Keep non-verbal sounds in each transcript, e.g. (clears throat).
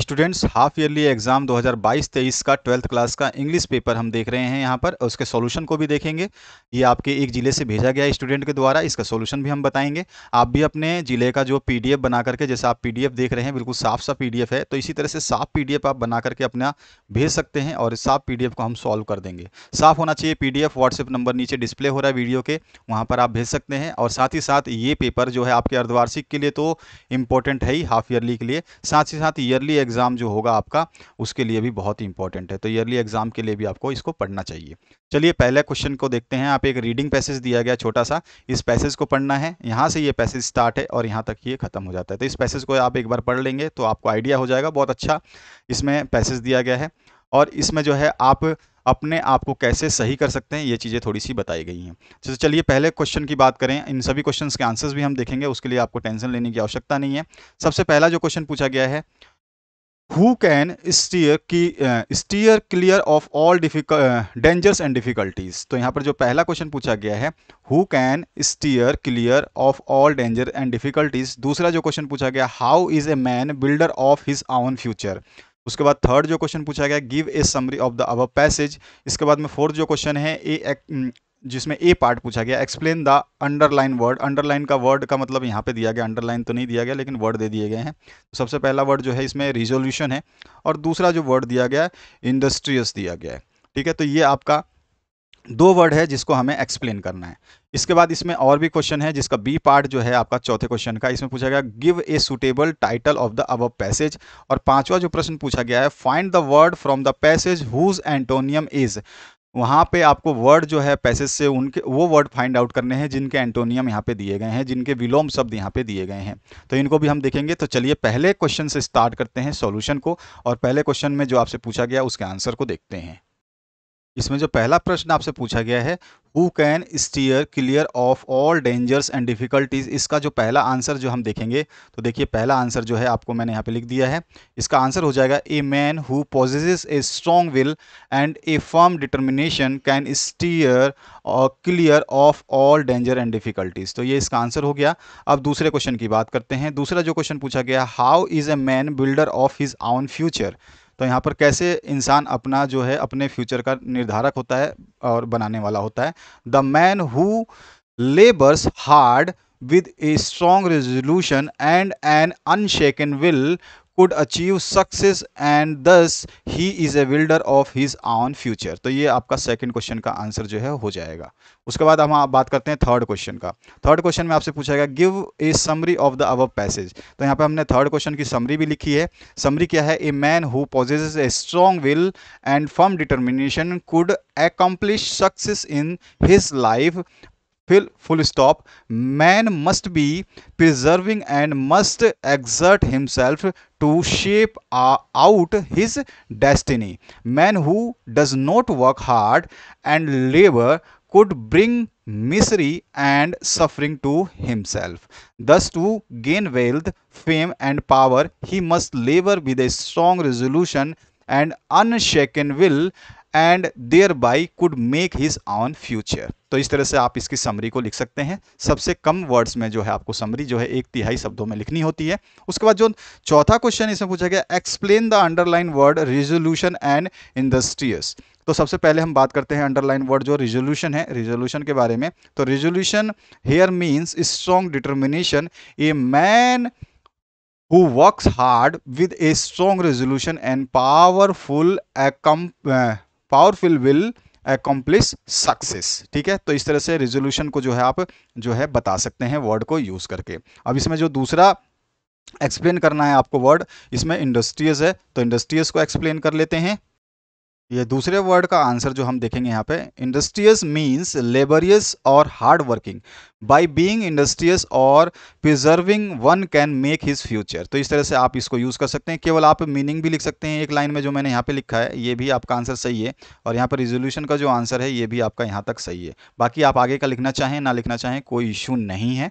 Students half yearly exam 2022-23 का twelfth class का English paper हम देख रहे हैं यहाँ पर उसके सॉल्यूशन को भी देखेंगे ये आपके एक ज़िले से भेजा गया स्टूडेंट के द्वारा इसका सॉल्यूशन भी हम बताएंगे आप भी अपने ज़िले का जो पीडीएफ बना करके जैसे आप पीडीएफ देख रहे हैं बिल्कुल साफ सा पी है तो इसी तरह से साफ पी आप बना करके अपना भेज सकते हैं और साफ पी को हम सॉल्व कर देंगे साफ होना चाहिए पी डी नंबर नीचे डिस्प्ले हो रहा है वीडियो के वहाँ पर आप भेज सकते हैं और साथ ही साथ ये पेपर जो है आपके अर्धवार्षिक के लिए तो इम्पोर्टेंट है ही हाफ ईयरली के लिए साथ ही साथ ईयरली एग्ज़ाम जो होगा आपका उसके लिए भी बहुत ही इंपॉर्टेंट है तो ईयरली एग्ज़ाम के लिए भी आपको इसको पढ़ना चाहिए चलिए पहले क्वेश्चन को देखते हैं आप एक रीडिंग पैसेज दिया गया छोटा सा इस पैसेज को पढ़ना है यहाँ से ये पैसेज स्टार्ट है और यहाँ तक ये ख़त्म हो जाता है तो इस पैसेज को आप एक बार पढ़ लेंगे तो आपको आइडिया हो जाएगा बहुत अच्छा इसमें पैसेज दिया गया है और इसमें जो है आप अपने आप को कैसे सही कर सकते हैं ये चीज़ें थोड़ी सी बताई गई हैं जैसे चलिए पहले क्वेश्चन की बात करें इन सभी क्वेश्चंस के आंसर्स भी हम देखेंगे उसके लिए आपको टेंशन लेने की आवश्यकता नहीं है सबसे पहला जो क्वेश्चन पूछा गया है हु कैन स्टीयर की steer clear of all difficult dangers and difficulties तो यहाँ पर जो पहला क्वेश्चन पूछा गया है who can steer clear of all danger and difficulties दूसरा जो क्वेश्चन पूछा गया how is a man builder of his own future उसके बाद थर्ड जो क्वेश्चन पूछा गया give a summary of the above passage इसके बाद में फोर्थ जो क्वेश्चन है ए जिसमें ए पार्ट पूछा गया explain the underline word underline का वर्ड का मतलब यहाँ पे दिया गया अंडरलाइन तो नहीं दिया गया लेकिन वर्ड दे दिए गए हैं तो सबसे पहला वर्ड जो है इसमें रिजोल्यूशन है और दूसरा जो वर्ड दिया गया है इंडस्ट्रियस दिया गया है ठीक है तो ये आपका दो वर्ड है जिसको हमें एक्सप्लेन करना है इसके बाद इसमें और भी क्वेश्चन है जिसका बी पार्ट जो है आपका चौथे क्वेश्चन का इसमें पूछा गया give a suitable title of the above passage और पांचवा जो प्रश्न पूछा गया है find the word from the passage whose antonym is वहाँ पे आपको वर्ड जो है पैसेज से उनके वो वर्ड फाइंड आउट करने हैं जिनके एंटोनियम यहाँ पे दिए गए हैं जिनके विलोम शब्द यहाँ पे दिए गए हैं तो इनको भी हम देखेंगे तो चलिए पहले क्वेश्चन से स्टार्ट करते हैं सॉल्यूशन को और पहले क्वेश्चन में जो आपसे पूछा गया उसके आंसर को देखते हैं इसमें जो पहला प्रश्न आपसे पूछा गया है who can steer clear of all dangers and difficulties इसका जो पहला आंसर जो हम देखेंगे तो देखिए पहला आंसर जो है आपको मैंने यहाँ पे लिख दिया है इसका आंसर हो जाएगा a man who possesses a strong will and a firm determination can steer clear of all danger and difficulties तो ये इसका आंसर हो गया अब दूसरे क्वेश्चन की बात करते हैं दूसरा जो क्वेश्चन पूछा गया how is a man builder of his own future तो यहाँ पर कैसे इंसान अपना जो है अपने फ्यूचर का निर्धारक होता है और बनाने वाला होता है the man who labours hard with a strong resolution and an unshaken will could achieve success and thus he is a builder of his own future तो ये आपका सेकेंड क्वेश्चन का आंसर जो है हो जाएगा उसके बाद हम बात करते हैं थर्ड क्वेश्चन का थर्ड क्वेश्चन में आपसे पूछा गया give a summary of the above passage तो यहाँ पे हमने थर्ड क्वेश्चन की समरी भी लिखी है समरी क्या है a man who possesses a strong will and firm determination could accomplish success in his life full, full stop man must be preserving and must exert himself to shape uh, out his destiny man who does not work hard and labor could bring misery and suffering to himself. Thus, to gain wealth, fame, and power, he must labor with a strong resolution and unshaken will, and thereby could make his own future. तो इस तरह से आप इसकी summary को लिख सकते हैं सबसे कम वर्ड्स में जो है आपको समरी जो है एक तिहाई शब्दों में लिखनी होती है उसके बाद जो चौथा क्वेश्चन इसमें पूछा गया explain the underline word resolution and industrious तो सबसे पहले हम बात करते हैं अंडरलाइन वर्ड जो रिजोल्यूशन है रिजोल्यूशन के बारे में तो resolution here means strong determination a man who works hard with a strong resolution and powerful powerful will accomplish success ठीक है तो इस तरह से रिजोल्यूशन को जो है आप जो है बता सकते हैं वर्ड को यूज़ करके अब इसमें जो दूसरा एक्सप्लेन करना है आपको वर्ड इसमें इंडस्ट्रीज है तो इंडस्ट्रीज को एक्सप्लेन कर लेते हैं ये दूसरे वर्ड का आंसर जो हम देखेंगे यहाँ पे इंडस्ट्रियस मीन्स लेबरियस और hard working by being industrious और preserving one can make his future तो इस तरह से आप इसको यूज़ कर सकते हैं केवल आप मीनिंग भी लिख सकते हैं एक लाइन में जो मैंने यहाँ पे लिखा है ये भी आपका आंसर सही है और यहाँ पर रिजोल्यूशन का जो आंसर है ये भी आपका यहाँ तक सही है बाकी आप आगे का लिखना चाहें ना लिखना चाहें कोई इशू नहीं है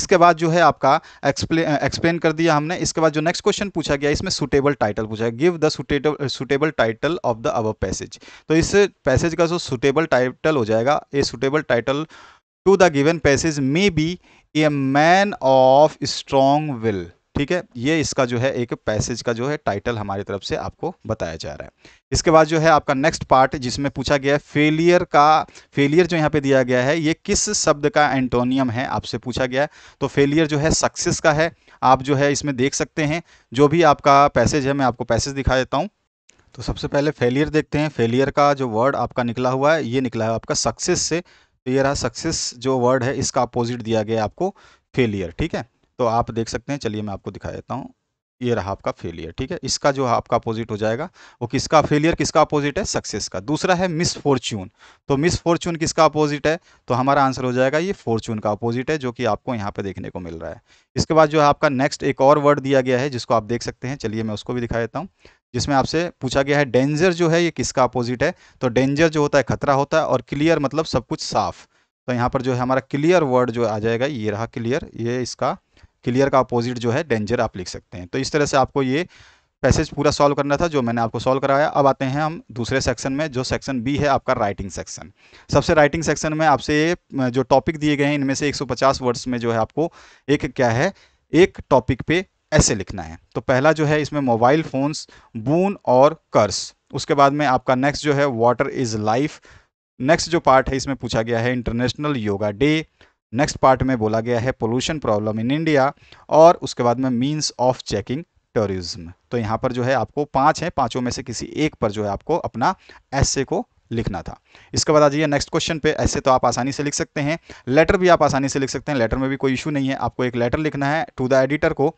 इसके बाद जो है आपका एक्सप्लेन एक्सप्लेन कर दिया हमने इसके बाद जो नेक्स्ट क्वेश्चन पूछा गया इसमें सुटेबल टाइटल पूछा give the suitable suitable title of the above passage तो इस पैसेज का जो सुटेबल टाइटल हो जाएगा a suitable title to the given passage may be a man of strong will ठीक है ये इसका जो है एक पैसेज का जो है टाइटल हमारी तरफ से आपको बताया जा रहा है इसके बाद जो है आपका नेक्स्ट पार्ट जिसमें पूछा गया है फेलियर का फेलियर जो यहाँ पे दिया गया है ये किस शब्द का एंटोनियम है आपसे पूछा गया है तो फेलियर जो है सक्सेस का है आप जो है इसमें देख सकते हैं जो भी आपका पैसेज है मैं आपको पैसेज दिखा देता हूँ तो सबसे पहले फेलियर देखते हैं फेलियर का जो वर्ड आपका निकला हुआ है ये निकला है आपका सक्सेस से तो ये रहा सक्सेस जो वर्ड है इसका अपोजिट दिया गया आपको फेलियर ठीक है तो आप देख सकते हैं चलिए मैं आपको दिखा देता हूँ ये रहा आपका फेलियर ठीक है इसका जो आपका अपोजिट हो जाएगा वो किसका फेलियर किसका अपोजिट है सक्सेस का दूसरा है मिस फॉर्च्यून तो मिस फॉर्च्यून किसका अपोजिट है तो हमारा आंसर हो जाएगा ये फॉर्च्यून का अपोजिट है जो कि आपको यहाँ पे देखने को मिल रहा है इसके बाद जो है आपका नेक्स्ट एक और वर्ड दिया गया है जिसको आप देख सकते हैं चलिए मैं उसको भी दिखा देता हूँ जिसमें आपसे पूछा गया है डेंजर जो है ये किसका अपोजिट है तो डेंजर जो होता है खतरा होता है और क्लियर मतलब सब कुछ साफ तो यहाँ पर जो है हमारा क्लियर वर्ड जो आ जाएगा ये रहा क्लियर ये इसका क्लियर का अपोजिट जो है डेंजर आप लिख सकते हैं तो इस तरह से आपको ये पैसेज पूरा सॉल्व करना था जो मैंने आपको सॉल्व कराया अब आते हैं हम दूसरे सेक्शन में जो सेक्शन बी है आपका राइटिंग सेक्शन सबसे राइटिंग सेक्शन में आपसे जो टॉपिक दिए गए हैं इनमें से 150 वर्ड्स में जो है आपको एक क्या है एक टॉपिक पे ऐसे लिखना है तो पहला जो है इसमें मोबाइल फ़ोन्स बून और कर्स उसके बाद में आपका नेक्स्ट जो है वाटर इज़ लाइफ नेक्स्ट जो पार्ट है इसमें पूछा गया है International Yoga Day next part में बोला गया है पोल्यूशन प्रॉब्लम इन इंडिया और उसके बाद में मीन्स ऑफ चेकिंग टूरिज्म तो यहाँ पर जो है आपको पाँच है पाँचों में से किसी एक पर जो है आपको अपना ऐसे को लिखना था इसके बाद आ जाइए नेक्स्ट क्वेश्चन पे ऐसे तो आप आसानी से लिख सकते हैं लेटर भी आप आसानी से लिख सकते हैं लेटर में भी कोई इशू नहीं है आपको एक लेटर लिखना है टू द एडिटर को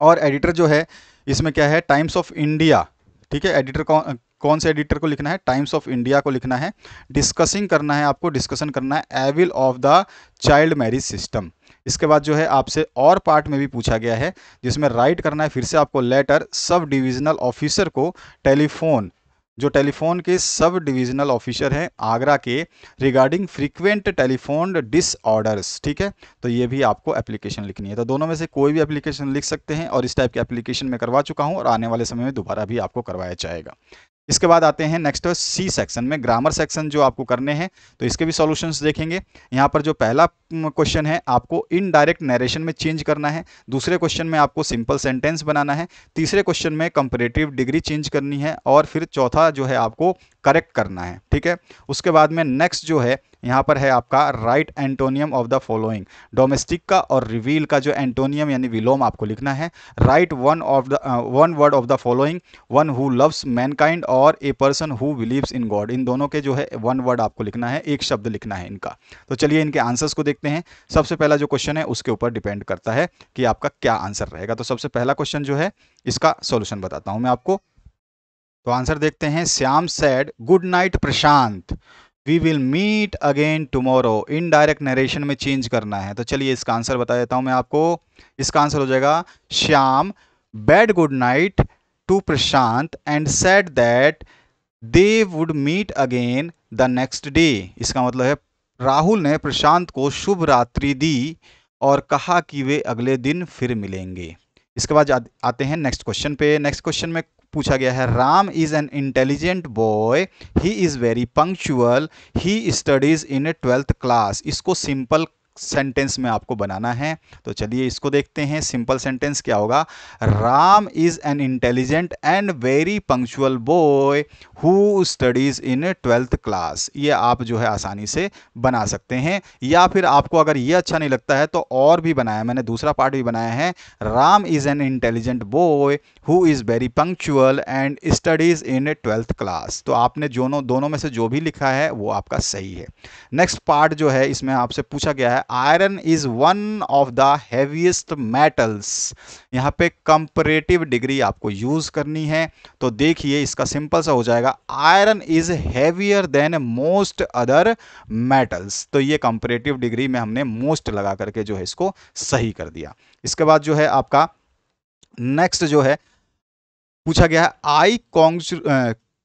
और एडिटर जो है इसमें क्या है टाइम्स ऑफ इंडिया ठीक है एडिटर कौन कौन से एडिटर को लिखना है टाइम्स ऑफ इंडिया को लिखना है डिस्कसिंग करना है आपको डिस्कशन करना है evil of the child marriage system इसके बाद जो है आपसे और पार्ट में भी पूछा गया है जिसमें राइट करना है फिर से आपको लेटर सब डिविजनल ऑफिसर को टेलीफोन जो टेलीफोन के सब डिविजनल ऑफिसर हैं आगरा के रिगार्डिंग फ्रीक्वेंट टेलीफोन डिसऑर्डर्स ठीक है तो ये भी आपको एप्लीकेशन लिखनी है तो दोनों में से कोई भी एप्लीकेशन लिख सकते हैं और इस टाइप के एप्लीकेशन मैं करवा चुका हूँ और आने वाले समय में दोबारा भी आपको करवाया जाएगा इसके बाद आते हैं नेक्स्ट सी सेक्शन में ग्रामर सेक्शन जो आपको करने हैं तो इसके भी सॉल्यूशंस देखेंगे यहाँ पर जो पहला क्वेश्चन है आपको इनडायरेक्ट नरेशन में चेंज करना है दूसरे क्वेश्चन में आपको सिंपल सेंटेंस बनाना है तीसरे क्वेश्चन में कंपरेटिव डिग्री चेंज करनी है और फिर चौथा जो है आपको करेक्ट करना है ठीक है उसके बाद में नेक्स्ट जो है यहाँ पर है आपका write antonym of the following domestic का और रिवील का जो एंटोनियम यानी विलोम आपको लिखना है write one of the one word of the following one who loves mankind और a person who believes in God इन दोनों के जो है वन वर्ड आपको लिखना है एक शब्द लिखना है इनका तो चलिए इनके आंसर्स को देखते हैं सबसे पहला जो क्वेश्चन है उसके ऊपर डिपेंड करता है कि आपका क्या आंसर रहेगा तो सबसे पहला क्वेश्चन जो है इसका सोल्यूशन बताता हूँ मैं आपको तो आंसर देखते हैं Shyam said good night Prashant we will meet again in indirect narration में चेंज करना है तो चलिए इसका आंसर बता देता हूं मैं आपको इसका आंसर हो जाएगा Shyam bade good night to Prashant and said that they would meet again the next day इसका मतलब है राहुल ने प्रशांत को शुभ रात्रि दी और कहा कि वे अगले दिन फिर मिलेंगे इसके बाद आते हैं नेक्स्ट क्वेश्चन पे नेक्स्ट क्वेश्चन में पूछा गया है Ram is an intelligent boy he is very punctual he studies in twelfth class इसको सिंपल सेंटेंस में आपको बनाना है तो चलिए इसको देखते हैं सिंपल सेंटेंस क्या होगा Ram is an intelligent and very punctual boy who studies in twelfth class ये आप जो है आसानी से बना सकते हैं या फिर आपको अगर ये अच्छा नहीं लगता है तो और भी बनाया मैंने दूसरा पार्ट भी बनाया है Ram is an intelligent boy who is very punctual and studies in twelfth class तो आपने दोनों दोनों में से जो भी लिखा है वो आपका सही है नेक्स्ट पार्ट जो है इसमें आपसे पूछा गया है iron is one of the heaviest metals यहाँ पे कंपरेटिव डिग्री आपको यूज करनी है तो देखिए इसका सिंपल सा हो जाएगा iron is heavier than most other metals तो ये कंपरेटिव डिग्री में हमने मोस्ट लगा करके जो है इसको सही कर दिया इसके बाद जो है आपका नेक्स्ट जो है पूछा गया है I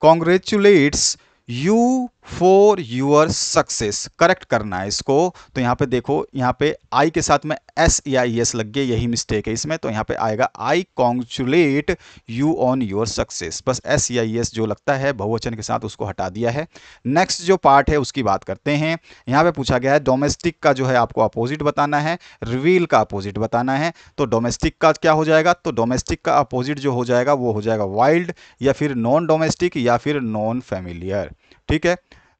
congratulates you for your success correct करना है इसको तो यहाँ पे देखो यहाँ पे आई के साथ में एस या एस e लग गया यही मिस्टेक है इसमें तो यहाँ पे आएगा I congratulate you on your success बस एस या एस e जो लगता है बहुवचन के साथ उसको हटा दिया है नेक्स्ट जो पार्ट है उसकी बात करते हैं यहाँ पे पूछा गया है डोमेस्टिक का जो है आपको अपोजिट बताना है रिवील का अपोजिट बताना है तो डोमेस्टिक का क्या हो जाएगा तो डोमेस्टिक का अपोजिट जो हो जाएगा वो हो जाएगा वाइल्ड या फिर नॉन डोमेस्टिक या फिर नॉन फेमिलियर ठीक है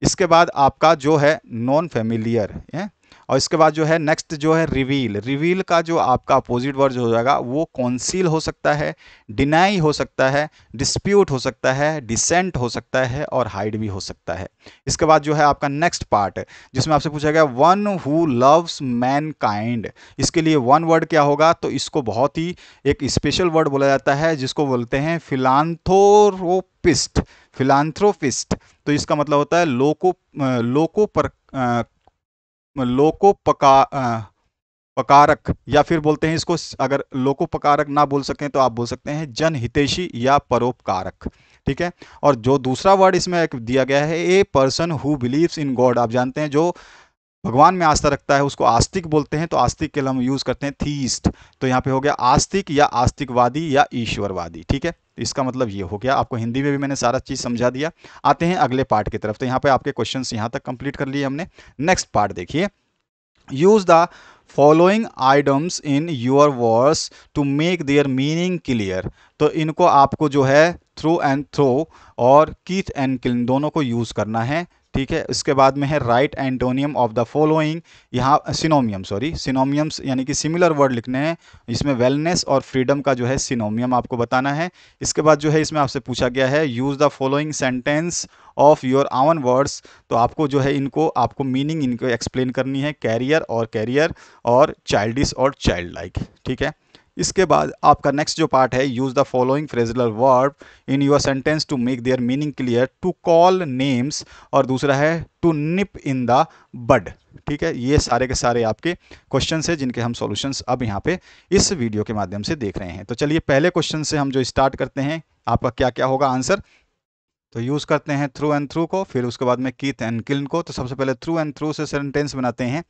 इसके बाद आपका जो है नॉन फेमिलियर है और इसके बाद जो है नेक्स्ट जो है रिवील रिवील का जो आपका अपोजिट वर्ड हो जाएगा वो कौंसिल हो सकता है डिनाई हो सकता है डिस्प्यूट हो सकता है डिसेंट हो सकता है और हाइड भी हो सकता है इसके बाद जो है आपका नेक्स्ट पार्ट जिसमें आपसे पूछा गया one who loves mankind इसके लिए वन वर्ड क्या होगा तो इसको बहुत ही एक स्पेशल वर्ड बोला जाता है जिसको बोलते हैं फिलानथोरोपिस्ट फिलानथ्रोपिस्ट तो इसका मतलब होता है लोको लोको पर लोको पका पकारक या फिर बोलते हैं इसको अगर लोको पकारक ना बोल सकें तो आप बोल सकते हैं जनहितेशी या परोपकारक ठीक है और जो दूसरा वर्ड इसमें दिया गया है a person who believes in God आप जानते हैं जो भगवान में आस्था रखता है उसको आस्तिक बोलते हैं तो आस्तिक के लिए हम यूज़ करते हैं थीस्ट तो यहाँ पे हो गया आस्तिक या आस्तिकवादी या ईश्वरवादी ठीक है तो इसका मतलब ये हो गया आपको हिंदी में भी मैंने सारा चीज़ समझा दिया आते हैं अगले पार्ट की तरफ तो यहाँ पे आपके क्वेश्चन यहाँ तक कंप्लीट कर लिए हमने नेक्स्ट पार्ट देखिए use the following items in your verse to make their meaning clear तो इनको आपको जो है थ्रू एंड थ्रो और कीथ एंड क्लिन दोनों को यूज़ करना है ठीक है इसके बाद में है write antonym of the following यहाँ सिनोमियम सॉरी सिनोमियम्स यानी कि सिमिलर वर्ड लिखने हैं इसमें वेलनेस और फ्रीडम का जो है सिनोमियम आपको बताना है इसके बाद जो है इसमें आपसे पूछा गया है use the following sentence of your own words तो आपको जो है इनको आपको मीनिंग इनको एक्सप्लेन करनी है कैरियर और कैरियर और चाइल्डिस और चाइल्ड लाइक ठीक है इसके बाद आपका नेक्स्ट जो पार्ट है use the following phrasal verb in your sentence to make their meaning clear to call names और दूसरा है टू निप इन द बड ठीक है ये सारे के सारे आपके क्वेश्चन है जिनके हम सॉल्यूशंस अब यहाँ पे इस वीडियो के माध्यम से देख रहे हैं तो चलिए पहले क्वेश्चन से हम जो स्टार्ट करते हैं आपका क्या क्या होगा आंसर तो यूज़ करते हैं थ्रू एंड थ्रू को फिर उसके बाद में कीथ एंड किल्न को तो सबसे पहले थ्रू एंड थ्रू से सेंटेंस बनाते हैं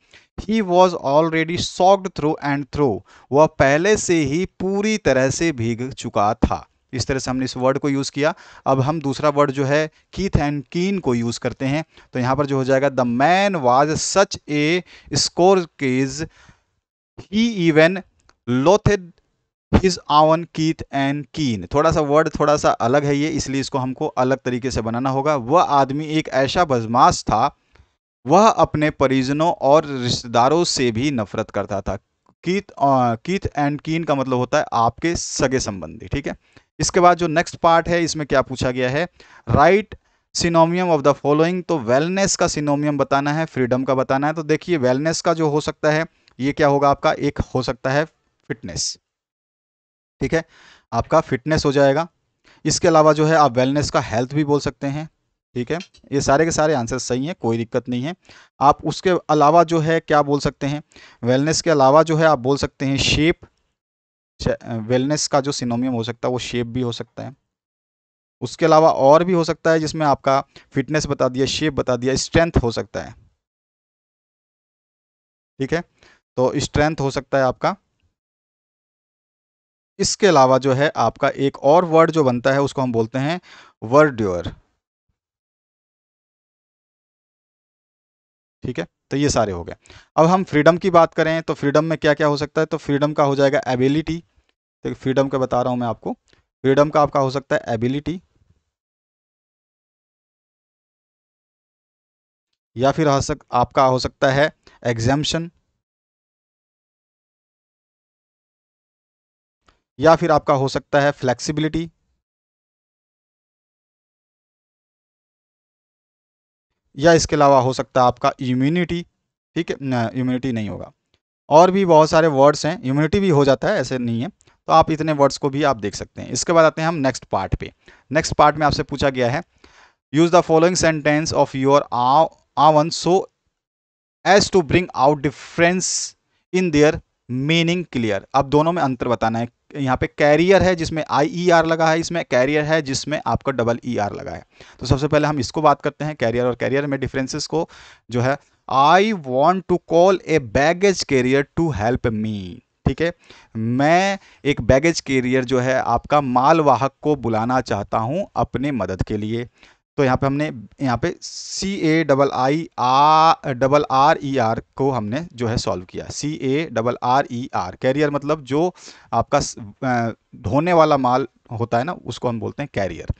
he was already soaked through and through वह पहले से ही पूरी तरह से भीग चुका था इस तरह से हमने इस वर्ड को यूज़ किया अब हम दूसरा वर्ड जो है कीथ एंड कीन को यूज़ करते हैं तो यहाँ पर जो हो जाएगा the man was such a scrooge he even loathed his own kith and kin थोड़ा सा वर्ड थोड़ा सा अलग है ये इसलिए इसको हमको अलग तरीके से बनाना होगा वह आदमी एक ऐसा बदमाश था वह अपने परिजनों और रिश्तेदारों से भी नफरत करता था कीथ कीथ एंड कीन का मतलब होता है आपके सगे संबंधी ठीक है इसके बाद जो नेक्स्ट पार्ट है इसमें क्या पूछा गया है write synonym of the following तो वेलनेस का सिनोमियम बताना है फ्रीडम का बताना है तो देखिए वेलनेस का जो हो सकता है ये क्या होगा आपका एक हो सकता है फिटनेस ठीक है आपका फिटनेस हो जाएगा इसके अलावा जो है आप वेलनेस का हेल्थ भी बोल सकते हैं ठीक है ये सारे के सारे आंसर सही हैं कोई दिक्कत नहीं है आप उसके अलावा जो है क्या बोल सकते हैं वेलनेस के अलावा जो है आप बोल सकते हैं शेप वेलनेस का जो सिनोमियम हो सकता है वो शेप भी हो सकता है उसके अलावा और भी हो सकता है जिसमें आपका फिटनेस बता दिया शेप बता दिया स्ट्रेंथ हो सकता है ठीक है तो स्ट्रेंथ हो सकता है आपका इसके अलावा जो है आपका एक और वर्ड जो बनता है उसको हम बोलते हैं वर्ड ठीक है तो ये सारे हो गए अब हम फ्रीडम की बात करें तो फ्रीडम में क्या क्या हो सकता है तो फ्रीडम का हो जाएगा एबिलिटी तो फ्रीडम का बता रहा हूं मैं आपको फ्रीडम का आपका हो सकता है एबिलिटी या फिर हो सक आपका हो सकता है एग्जाम्शन या फिर आपका हो सकता है फ्लेक्सिबिलिटी या इसके अलावा हो सकता है आपका इम्यूनिटी ठीक है इम्यूनिटी नहीं होगा और भी बहुत सारे वर्ड्स हैं इम्यूनिटी भी हो जाता है ऐसे नहीं है तो आप इतने वर्ड्स को भी आप देख सकते हैं इसके बाद आते हैं हम नेक्स्ट पार्ट पे नेक्स्ट पार्ट में आपसे पूछा गया है use the following sentence of your own so as to bring out difference in their meaning clear अब दोनों में अंतर बताना है यहाँ पे कैरियर है जिसमें आई ई आर लगा है इसमें कैरियर है जिसमें आपका डबल ई आर लगा है तो सबसे पहले हम इसको बात करते हैं कैरियर और कैरियर में डिफरेंसेस को जो है I want to call a baggage carrier to help me ठीक है मैं एक बैगेज कैरियर जो है आपका मालवाहक को बुलाना चाहता हूँ अपने मदद के लिए तो यहाँ पे हमने यहाँ पे C A double I R double R E R को हमने जो है सॉल्व किया C A double R E R carrier मतलब जो आपका धोने वाला माल होता है ना उसको हम बोलते हैं कैरियर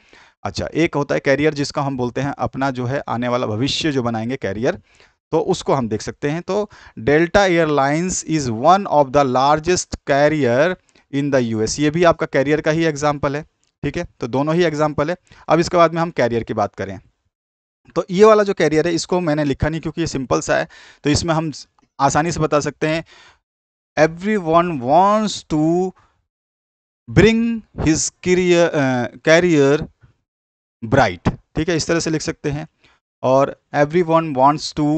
अच्छा एक होता है कैरियर जिसका हम बोलते हैं अपना जो है आने वाला भविष्य जो बनाएंगे कैरियर तो उसको हम देख सकते हैं तो Delta Airlines is one of the largest carrier in the US ये भी आपका कैरियर का ही एग्जाम्पल है ठीक है तो दोनों ही एग्जाम्पल है अब इसके बाद में हम कैरियर की बात करें तो ये वाला जो कैरियर है इसको मैंने लिखा नहीं क्योंकि ये सिंपल सा है तो इसमें हम आसानी से बता सकते हैं everyone wants to bring his career carrier bright ठीक है इस तरह से लिख सकते हैं और everyone wants to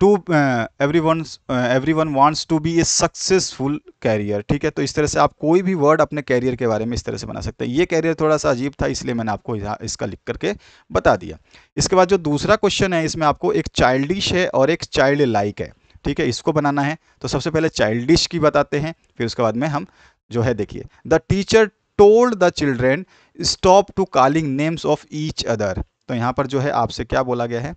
to everyone everyone wants to be a successful carrier ठीक है तो इस तरह से आप कोई भी वर्ड अपने कैरियर के बारे में इस तरह से बना सकते हैं ये कैरियर थोड़ा सा अजीब था इसलिए मैंने आपको इसका लिख करके बता दिया इसके बाद जो दूसरा क्वेश्चन है इसमें आपको एक चाइल्डिश है और एक चाइल्ड लाइक है ठीक है इसको बनाना है तो सबसे पहले चाइल्डिश की बताते हैं फिर उसके बाद में हम जो है देखिए the teacher told the children stop to calling names of each other तो यहाँ पर जो है आपसे क्या बोला गया है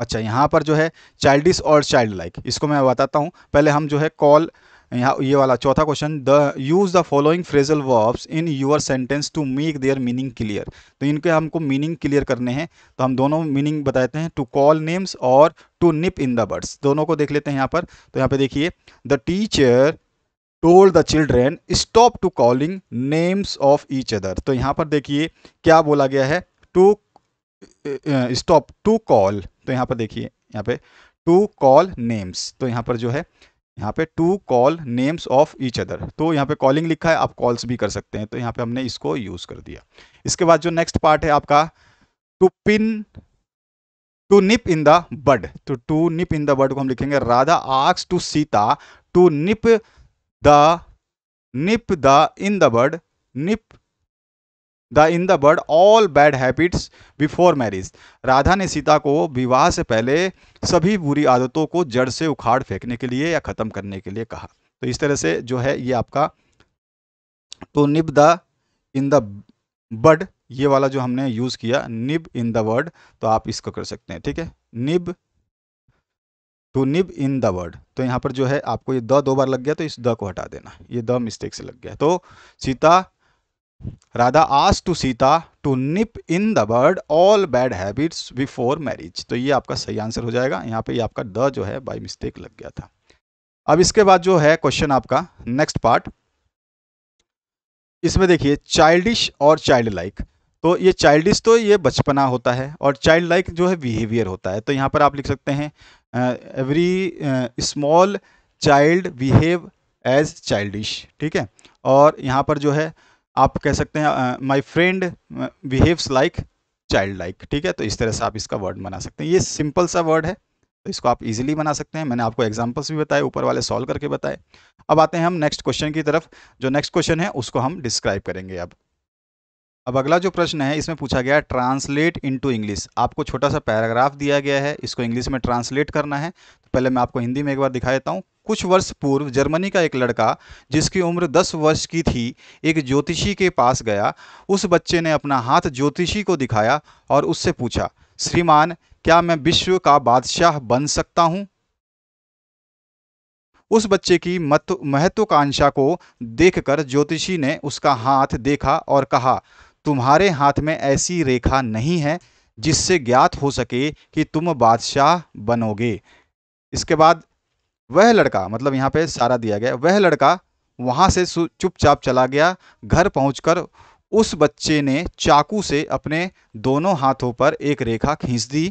अच्छा यहाँ पर जो है चाइल्डिस और चाइल्ड लाइक इसको मैं बताता हूँ पहले हम जो है कॉल यहाँ ये वाला चौथा question the use the following phrasal verbs in your sentence to make their meaning clear तो इनके हमको मीनिंग क्लियर करने हैं तो हम दोनों मीनिंग बताते हैं टू कॉल नेम्स और to nip in the birds दोनों को देख लेते हैं यहाँ पर तो यहाँ पे देखिए the teacher told the children stop to calling names of each other तो यहाँ पर देखिए क्या बोला गया है टू स्टॉप टू कॉल तो यहाँ पर देखिए यहाँ पे टू कॉल नेम्स तो यहाँ पर जो है यहाँ पे to call names of each other तो यहाँ पे कॉलिंग लिखा है आप कॉल्स भी कर सकते हैं तो यहाँ पे हमने इसको यूज़ कर दिया इसके बाद जो नेक्स्ट पार्ट है आपका to pin to nip in the bird तो to nip in the bird को हम लिखेंगे Radha asks to Sita to nip the nip the in the bird nip the in the bird all bad habits before marriage Radha ने सीता को विवाह से पहले सभी बुरी आदतों को जड़ से उखाड़ फेंकने के लिए या ख़त्म करने के लिए कहा तो इस तरह से जो है ये आपका तो nip the in the bird ये वाला जो हमने यूज़ किया निब इन द वर्ड तो आप इसको कर सकते हैं ठीक है nip to nip in the word तो यहाँ पर जो है आपको ये द दो बार लग गया तो इस द को हटा देना ये द मिस्टेक से लग गया तो सीता राधा आस to Sita to nip in the bird all bad habits before marriage तो ये आपका सही आंसर हो जाएगा यहाँ पे ये आपका द जो है बाई मिस्टेक लग गया था अब इसके बाद जो है क्वेश्चन आपका नेक्स्ट पार्ट इसमें देखिए चाइल्डिश और चाइल्ड लाइक तो ये चाइल्डिश तो ये बचपना होता है और चाइल्ड लाइक जो है बिहेवियर होता है तो यहाँ पर आप लिख सकते हैं every small child behave as childish ठीक है और यहाँ पर जो है uh, आप कह सकते हैं my friend behaves like child like ठीक है तो इस तरह से आप इसका वर्ड बना सकते हैं ये सिंपल सा वर्ड है तो इसको आप इजीली बना सकते हैं मैंने आपको एग्जांपल्स भी बताए ऊपर वाले सॉल्व करके बताए अब आते हैं हम नेक्स्ट क्वेश्चन की तरफ जो नेक्स्ट क्वेश्चन है उसको हम डिस्क्राइब करेंगे अब अब अगला जो प्रश्न है इसमें पूछा गया है ट्रांसलेट टू इंग्लिश आपको छोटा सा पैराग्राफ दिया गया है इसको इंग्लिश में ट्रांसलेट करना है तो पहले मैं आपको हिंदी में एक बार दिखा देता हूँ कुछ वर्ष पूर्व जर्मनी का एक लड़का जिसकी उम्र 10 वर्ष की थी एक ज्योतिषी के पास गया उस बच्चे ने अपना हाथ ज्योतिषी को दिखाया और उससे पूछा श्रीमान क्या मैं विश्व का बादशाह बन सकता हूँ उस बच्चे की महत्वाकांक्षा को देखकर ज्योतिषी ने उसका हाथ देखा और कहा तुम्हारे हाथ में ऐसी रेखा नहीं है जिससे ज्ञात हो सके कि तुम बादशाह बनोगे इसके बाद वह लड़का मतलब यहाँ पे सारा दिया गया वह लड़का वहाँ से चुपचाप चला गया घर पहुँच उस बच्चे ने चाकू से अपने दोनों हाथों पर एक रेखा खींच दी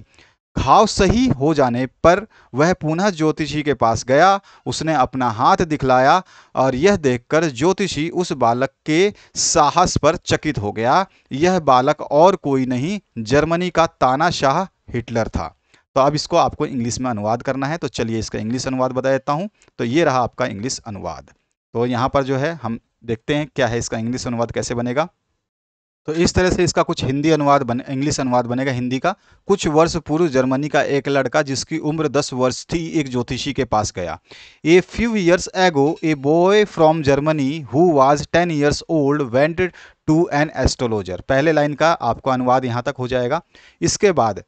घाव सही हो जाने पर वह पुनः ज्योतिषी के पास गया उसने अपना हाथ दिखलाया और यह देखकर ज्योतिषी उस बालक के साहस पर चकित हो गया यह बालक और कोई नहीं जर्मनी का तानाशाह हिटलर था तो अब इसको आपको इंग्लिश में अनुवाद करना है तो चलिए इसका इंग्लिश अनुवाद बता देता हूँ तो ये रहा आपका इंग्लिश अनुवाद तो यहाँ पर जो है हम देखते हैं क्या है इसका इंग्लिश अनुवाद कैसे बनेगा तो इस तरह से इसका कुछ हिंदी अनुवाद बने इंग्लिश अनुवाद बनेगा हिंदी का कुछ वर्ष पूर्व जर्मनी का एक लड़का जिसकी उम्र 10 वर्ष थी एक ज्योतिषी के पास गया ए few years ago a boy from Germany who was 10 years old went to an astrologer पहले लाइन का आपको अनुवाद यहाँ तक हो जाएगा इसके बाद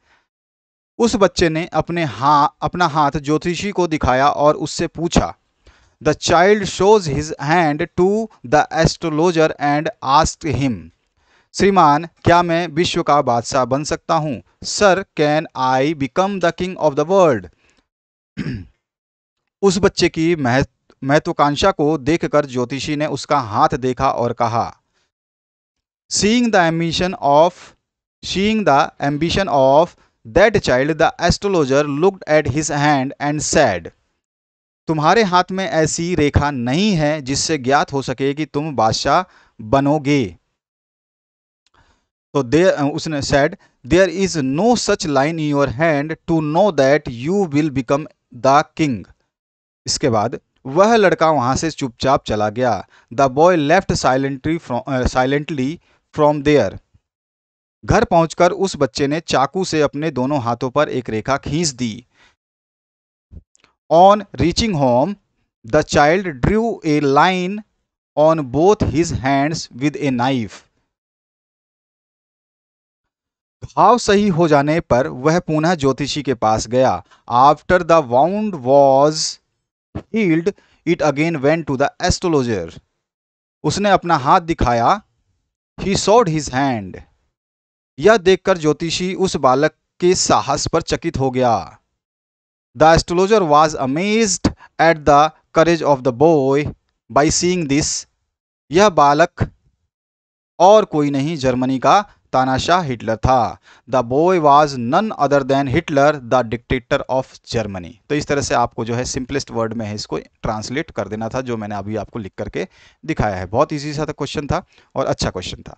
उस बच्चे ने अपने हाँ अपना हाथ ज्योतिषी को दिखाया और उससे पूछा the child shows his hand to the astrologer and ask him श्रीमान क्या मैं विश्व का बादशाह बन सकता हूँ sir can I become the king of the world (clears throat) उस बच्चे की महत्वाकांक्षा को देखकर ज्योतिषी ने उसका हाथ देखा और कहा seeing the ambition of seeing the ambition of that child the astrologer looked at his hand and said तुम्हारे हाथ में ऐसी रेखा नहीं है जिससे ज्ञात हो सके कि तुम बादशाह बनोगे तो देर uh, उसने said there is no such line in your hand to know that you will become the king इसके बाद वह लड़का वहां से चुपचाप चला गया the boy left silently from silently from there घर पहुंचकर उस बच्चे ने चाकू से अपने दोनों हाथों पर एक रेखा खींच दी on reaching home the child drew a line on both his hands with a knife घाव सही हो जाने पर वह पुनः ज्योतिषी के पास गया after the wound was healed it again went to the astrologer उसने अपना हाथ दिखाया ही सोड हिज हैंड यह देखकर ज्योतिषी उस बालक के साहस पर चकित हो गया the astrologer was amazed at the courage of the boy by seeing this यह बालक और कोई नहीं जर्मनी का तानाशाह हिटलर था the boy was none other than Hitler the dictator of Germany तो इस तरह से आपको जो है सिंपलेस्ट वर्ड में है इसको ट्रांसलेट कर देना था जो मैंने अभी आपको लिख करके दिखाया है बहुत ईजी सा क्वेश्चन था और अच्छा क्वेश्चन था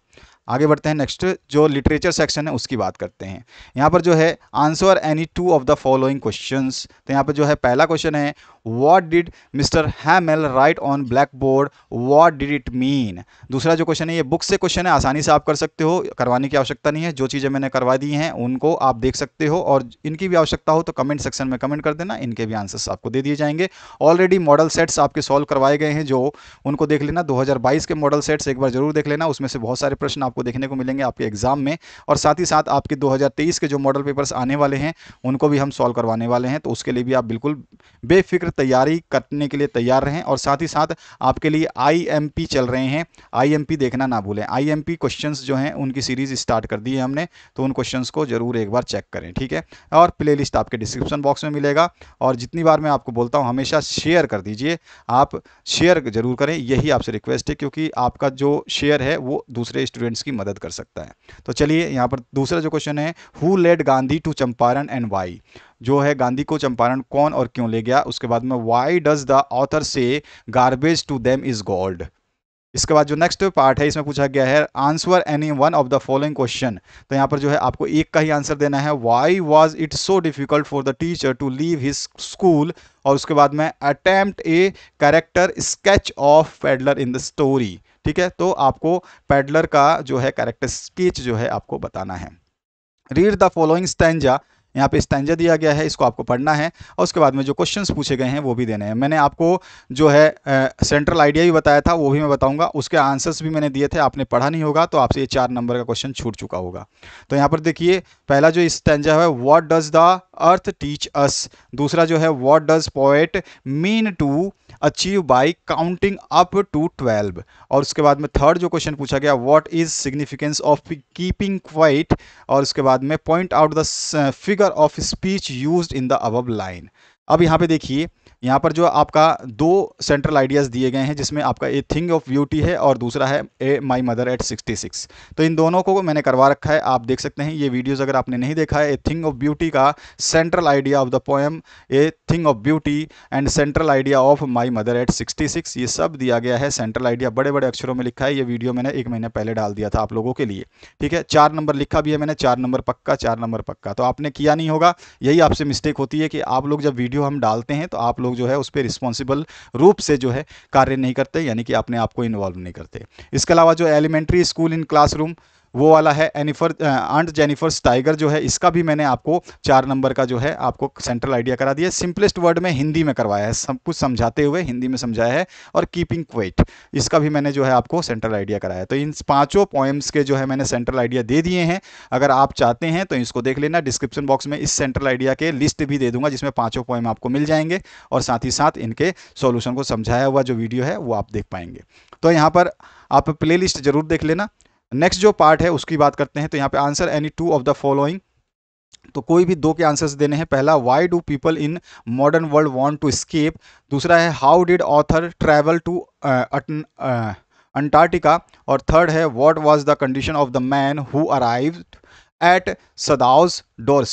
आगे बढ़ते हैं नेक्स्ट जो लिटरेचर सेक्शन है उसकी बात करते हैं यहाँ पर जो है answer any two of the following questions तो यहाँ पर जो है पहला क्वेश्चन है what did mister Hamel write on black board what did it mean दूसरा जो क्वेश्चन है ये बुक से क्वेश्चन है आसानी से आप कर सकते हो करवाने की आवश्यकता नहीं है जो चीज़ें मैंने करवा दी हैं उनको आप देख सकते हो और इनकी भी आवश्यकता हो तो कमेंट सेक्शन में कमेंट कर देना इनके भी आंसर्स आपको दे दिए जाएंगे ऑलरेडी मॉडल सेट्स आपके सॉल्व करवाए गए हैं जो उनको देख लेना दो के मॉडल सेट्स एक बार जरूर देख लेना उसमें से बहुत सारे प्रश्न आपको देखने को मिलेंगे आपके एग्जाम में और साथ ही साथ आपके दो के जो मॉडल पेपर्स आने वाले हैं उनको भी हम सॉल्व करवाने वाले हैं तो उसके लिए भी आप बिल्कुल बेफिक्र तैयारी करने के लिए तैयार रहें और साथ ही साथ आपके लिए आईएमपी चल रहे हैं आईएमपी देखना ना भूलें आईएमपी क्वेश्चंस जो हैं उनकी सीरीज़ स्टार्ट कर दी है हमने तो उन क्वेश्चंस को ज़रूर एक बार चेक करें ठीक है और प्ले आपके डिस्क्रिप्शन बॉक्स में मिलेगा और जितनी बार मैं आपको बोलता हूँ हमेशा शेयर कर दीजिए आप शेयर ज़रूर करें यही आपसे रिक्वेस्ट है क्योंकि आपका जो शेयर है वो दूसरे स्टूडेंट्स की मदद कर सकता है तो चलिए यहाँ पर दूसरा जो क्वेश्चन है who led Gandhi to Champaran and why जो है गांधी को चंपारण कौन और क्यों ले गया उसके बाद में why does the author say garbage to them is gold इसके बाद जो नेक्स्ट पार्ट है इसमें पूछा गया है answer any one of the following question तो यहाँ पर जो है आपको एक का ही आंसर देना है why was it so difficult for the teacher to leave his school और उसके बाद में attempt a character sketch of peddler in the story ठीक है तो आपको पेडलर का जो है कैरेक्टर स्केच जो है आपको बताना है रीड द फॉलोइंग स्टेंजा यहाँ पे स्टेंजा दिया गया है इसको आपको पढ़ना है और उसके बाद में जो क्वेश्चन पूछे गए हैं वो भी देने हैं मैंने आपको जो है सेंट्रल आइडिया भी बताया था वो भी मैं बताऊँगा उसके आंसर्स भी मैंने दिए थे आपने पढ़ा नहीं होगा तो आपसे ये चार नंबर का क्वेश्चन छूट चुका होगा तो यहाँ पर देखिए पहला जो स्टेंजा है what does the earth teach us दूसरा जो है what does poet mean to achieve by counting up to twelve और उसके बाद में थर्ड जो क्वेश्चन पूछा गया what is significance of keeping quiet और उसके बाद में point out the figure of speech used in the above line. अब यहाँ पे देखिए यहाँ पर जो आपका दो सेंट्रल आइडियाज़ दिए गए हैं जिसमें आपका ए थिंग ऑफ ब्यूटी है और दूसरा है ए माई मदर एट 66 तो इन दोनों को मैंने करवा रखा है आप देख सकते हैं ये वीडियोस अगर आपने नहीं देखा है ए थिंग ऑफ ब्यूटी का central idea of the poem a thing of beauty and central idea of my mother at six ये सब दिया गया है सेंट्रल आइडिया बड़े बड़े अक्षरों में लिखा है ये वीडियो मैंने एक महीने पहले डाल दिया था आप लोगों के लिए ठीक है चार नंबर लिखा भी है मैंने चार नंबर पक्का चार नंबर पक्का तो आपने किया नहीं होगा यही आपसे मिस्टेक होती है कि आप लोग जब वीडियो वीडियो हम डालते हैं तो आप लोग जो है उस पर रिस्पॉन्सिबल रूप से जो है कार्य नहीं करते यानी कि अपने आप को इन्वॉल्व नहीं करते इसके अलावा जो एलिमेंट्री स्कूल इन क्लासरूम वो वाला है एनिफर आंट जेनिफर्स टाइगर जो है इसका भी मैंने आपको चार नंबर का जो है आपको सेंट्रल आइडिया करा दिया सिंपलेस्ट वर्ड में हिंदी में करवाया है सब कुछ समझाते हुए हिंदी में समझाया है और कीपिंग क्वेट इसका भी मैंने जो है आपको सेंट्रल आइडिया कराया तो इन पाँचों पॉइम्स के जो है मैंने सेंट्रल आइडिया दे दिए हैं अगर आप चाहते हैं तो इसको देख लेना डिस्क्रिप्शन बॉक्स में इस सेंट्रल आइडिया के लिस्ट भी दे दूंगा जिसमें पाँचों पॉइम आपको मिल जाएंगे और साथ ही साथ इनके सोल्यूशन को समझाया हुआ जो वीडियो है वो आप देख पाएंगे तो यहाँ पर आप प्लेलिस्ट जरूर देख लेना नेक्स्ट जो पार्ट है उसकी बात करते हैं तो यहाँ पे answer any two of the following तो कोई भी दो के आंसर्स देने हैं पहला why do people in modern world want to escape दूसरा है how did author travel to Antarctica और थर्ड है what was the condition of the man who arrived at Sadao's door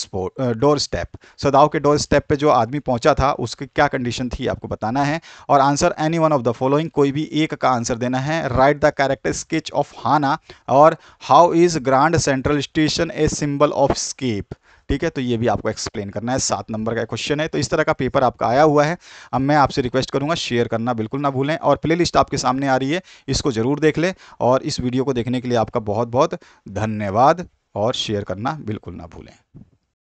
door step Sadao के door step पर जो आदमी पहुंचा था उसकी क्या कंडीशन थी आपको बताना है और answer any one of the following कोई भी एक का आंसर देना है write the character sketch of Hana और how is Grand Central Station a symbol of escape ठीक है तो ये भी आपको एक्सप्लेन करना है सात नंबर का क्वेश्चन है तो इस तरह का पेपर आपका आया हुआ है अब मैं आपसे रिक्वेस्ट करूंगा शेयर करना बिल्कुल ना भूलें और प्लेलिस्ट आपके सामने आ रही है इसको ज़रूर देख लें और इस वीडियो को देखने के लिए आपका बहुत बहुत धन्यवाद और शेयर करना बिल्कुल ना भूलें